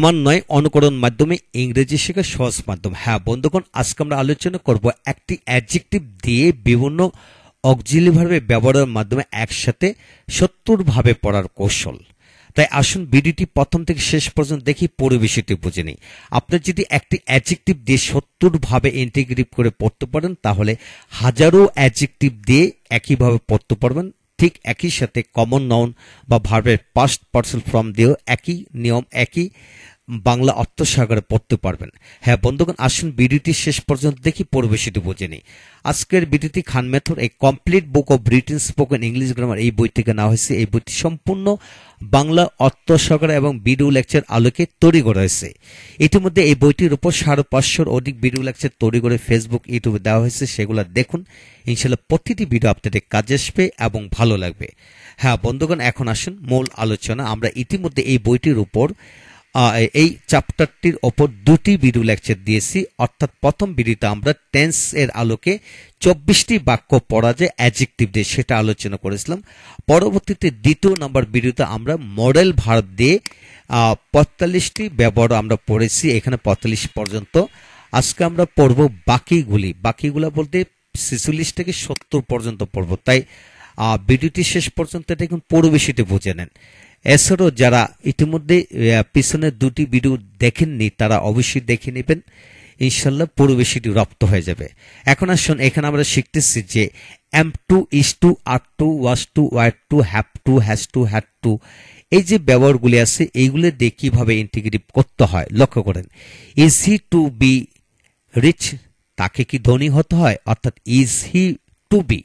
ক্রমান্বয়ে অনুকরণ মাধ্যমে ইংরেজি শেখা সহজ মাধ্যম হ্যাঁ বন্ধুগণ আজকে আমরা আলোচনা করব একটি অ্যাডজেক্টিভ দিয়ে বিভিন্ন অক্সিলি ভার্বের ব্যবহারের মাধ্যমে একসাথে সত্তরভাবে পড়ার কৌশল তাই আসুন ভিডিওটি প্রথম থেকে শেষ পর্যন্ত দেখি পরিবেশটি বুঝে নিই আপনার যদি একটি অ্যাডজেক্টিভ দিয়ে সত্তরভাবে ইন্টিগ্রেট করে পড়তে পারেন তাহলে হাজারো অ্যাডজেক্টিভ দিয়ে একইভাবে পড়তে পারবেন ঠিক একই সাথে কমন নাউন বা ভার্বের পাস্ট পার্সেল ফর্ম দিয়েও একই নিয়ম একই বাংলা অর্থসাগরে পড়তে পারবেন হ্যাঁ বন্ধুগণ আসুন বিডিটি শেষ পর্যন্ত দেখি পরিবেশিত বুঝে নিই আজকের বিডিটি খান মেথর এই complete book of Britain spoken English grammar এই বই থেকে নেওয়া হয়েছে এই বইটি সম্পূর্ণ বাংলা অর্থসাগর এবং বিডিও লেকচার আলোকে তৈরি করা হয়েছে ইতিমধ্যে এই বইটির উপর সাড়ে পাঁচশোর অধিক ভিডিও লেকচার তৈরি করে ফেসবুক ইউটিউবে দেওয়া হয়েছে সেগুলো দেখুন ইনশাল্লাহ প্রতিটি ভিডিও আপনাদের কাজে আসবে এবং ভালো লাগবে হ্যাঁ বন্ধুগণ এখন আসুন মূল আলোচনা আমরা ইতিমধ্যে এই বইটির উপর এই চ্যাপ্টারটির ওপর দুটি বিডু লেকচার দিয়েছি অর্থাৎ প্রথম বিডিতে আমরা টেন্স এর আলোকে চব্বিশটি বাক্য পড়া যে অ্যাজেক্টিভ দিয়ে সেটা আলোচনা করেছিলাম পরবর্তীতে দ্বিতীয় নম্বর বিডিওতে আমরা মডেল ভার্ব দিয়ে পঁয়তাল্লিশটি ব্যবহার আমরা পড়েছি এখানে পঁয়তাল্লিশ পর্যন্ত আজকে আমরা পড়ব বাকিগুলি বাকিগুলা বলতে ছেচল্লিশ থেকে সত্তর পর্যন্ত পড়ব তাই ভিডিওটি শেষ পর্যন্ত এটা এখন পরিবেশিতে বুঝে নেন এছাড়াও যারা ইতিমধ্যে পিছনের দুটি ভিডিও দেখেননি তারা অবশ্যই দেখে নেবেন ইনশাল্লাহ পুরো বিষয়টি রপ্ত হয়ে যাবে এখন আসুন এখানে আমরা শিখতেছি যে am to is to are to was to were to have to has to had to এই যে ব্যবহারগুলি আছে এইগুলো দিয়ে কীভাবে ইন্টিগ্রেটিভ করতে হয় লক্ষ্য করেন is he to be rich তাকে কি ধনী হতে হয় অর্থাৎ is he to be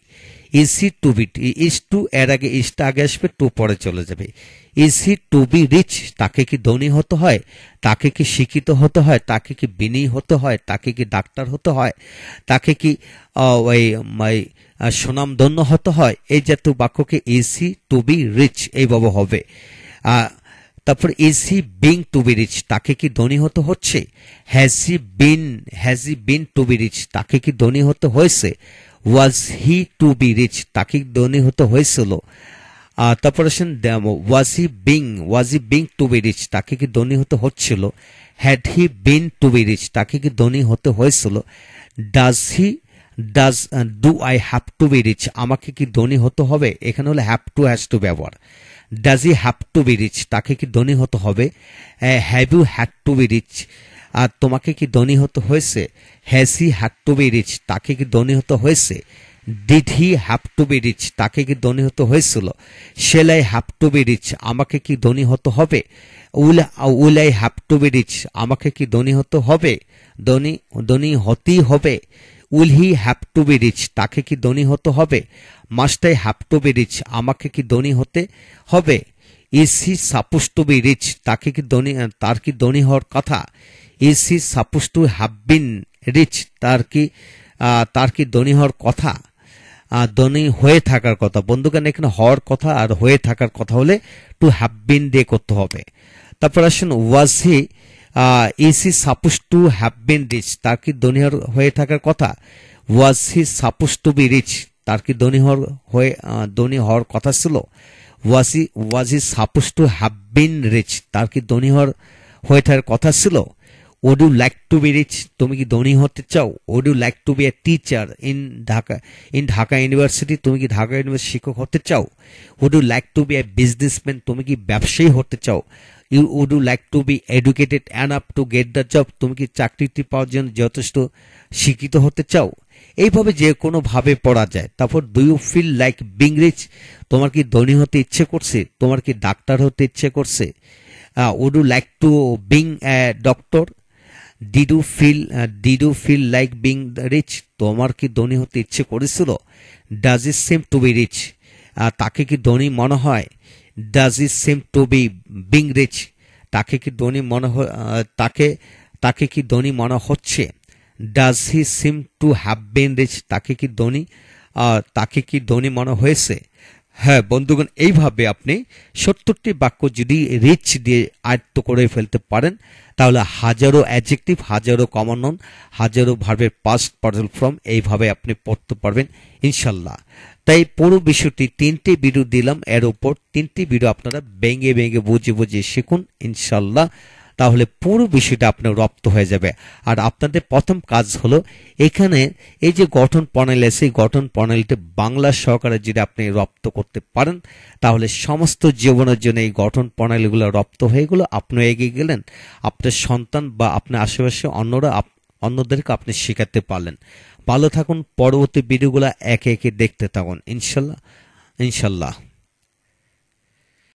is he to be is to এর আগে ইসটা আগে আসবে টু পরে চলে যাবে ইসি টু বি রিচ তাকে কি ধনী হতে হয় তাকে কি শিক্ষিত হতে হয় তাকে কি বিনী হতে হয় তাকে কি ডাক্তার হতে হয় তাকে কি ওই সুনামধন্য হতে হয় এই জাতীয় বাক্যকে ইসি টু বি রিচ এইভাবে হবে তারপর is he being to be rich তাকে কি ধনী হতে হচ্ছে has he been has he been to be rich তাকে কি ধনী হতে হয়েছে was he to be rich তাকে ধনী হতে হয়েছিল তারপর আসেন was he being was he being to be rich তাকে কি ধনী হতে হচ্ছিল had he been to be rich তাকে কি ধনী হতে হয়েছিল does he does do I have to be rich আমাকে কি ধনী হতে হবে এখানে হলো হ্যাভ টু হ্যাজ টু ব্যবহার does he have to be rich তাকে কি ধনী হতে হবে have you had to be rich আর তোমাকে কি ধনী হতে হয়েছে has he had to be rich তাকে কি ধনী হতে হয়েছে did he have to be rich তাকে কি ধনী হতে হয়েছিল shall I have to be rich আমাকে কি ধনী হতে হবে will will I have to be rich আমাকে কি ধনী হতে হবে ধনী ধনী হতেই হবে will he have to be rich তাকে কি ধনী হতে হবে must I have to be rich আমাকে কি ধনী হতে হবে is he suppose to be rich তাকে কি ধনী তার কি ধনী হওয়ার কথা is he suppose to have been rich তার কি তার কি ধনী হওয়ার কথা ধনী হয়ে থাকার কথা বন্ধুকান এখানে হওয়ার কথা আর হয়ে থাকার কথা হলে টু হ্যাভ বিন দিয়ে করতে হবে তারপর আসুন was he is he suppose to have been rich তার কি ধনী হয়ে থাকার কথা was he suppose to be rich তার কি ধনী হওয়ার হয়ে ধনী হওয়ার কথা ছিল was he was he suppose to have been rich তার কি ধনী হওয়ার হয়ে থাকার কথা ছিল would you like to be rich তুমি কি ধনী হতে চাও would you like to be a teacher in Dhaka in Dhaka university তুমি কি ঢাকা ইউনিভার্সিটি শিক্ষক হতে চাও would you like to be a businessman তুমি কি ব্যবসায়ী হতে চাও you would you like to be educated and up to get the job তুমি কি চাকরিটি পাওয়ার জন্য যথেষ্ট শিক্ষিত হতে চাও এইভাবে যে কোনোভাবে পড়া যায় তারপর do you feel like being rich তোমার কি ধনী হতে ইচ্ছে করছে তোমার কি ডাক্তার হতে ইচ্ছে করছে would you like to being doctor did you feel did you feel like being rich তোমার কি ধনী হতে ইচ্ছে করেছিল does it same to be rich তাকে কি ধনী মনে হয় does it same to be being rich তাকে কি ধনী মনে তাকে তাকে কি ধনী মনে হচ্ছে does he seem to have been rich তাকে কি ধনী তাকে কি ধনী মনে হয়েছে হ্যাঁ বন্ধুগণ এইভাবে আপনি সত্তরটি বাক্য যদি রিচ দিয়ে আয়ত্ত করে ফেলতে পারেন তাহলে হাজারো অ্যাজেক্টিভ হাজারো কমানন হাজারো ভার্বের পাস্ট পার্সেল ফর্ম এইভাবে আপনি পড়তে পারবেন ইনশাল্লাহ তাই পুরো বিষয়টি তিনটি ভিডিও দিলাম এর উপর তিনটি ভিডিও আপনারা ভেঙে ভেঙে বুঝে বুঝে শিখুন ইনশাল্লাহ তাহলে পুরো বিষয়টা আপনার রপ্ত হয়ে যাবে আর আপনাদের প্রথম কাজ হলো এখানে এই যে গঠন প্রণালী এই গঠন প্রণালীটি বাংলা সহকারে যদি আপনি রপ্ত করতে পারেন তাহলে সমস্ত জীবনের জন্য এই গঠন প্রণালীগুলো রপ্ত হয়ে গেলো আপনি এগিয়ে গেলেন আপনার সন্তান বা আপনার আশেপাশে অন্যরা অন্যদেরকে আপনি শেখাতে পারলেন ভালো থাকুন পরবর্তী ভিডিওগুলো একে একে দেখতে থাকুন ইনশাল্লাহ ইনশাল্লাহ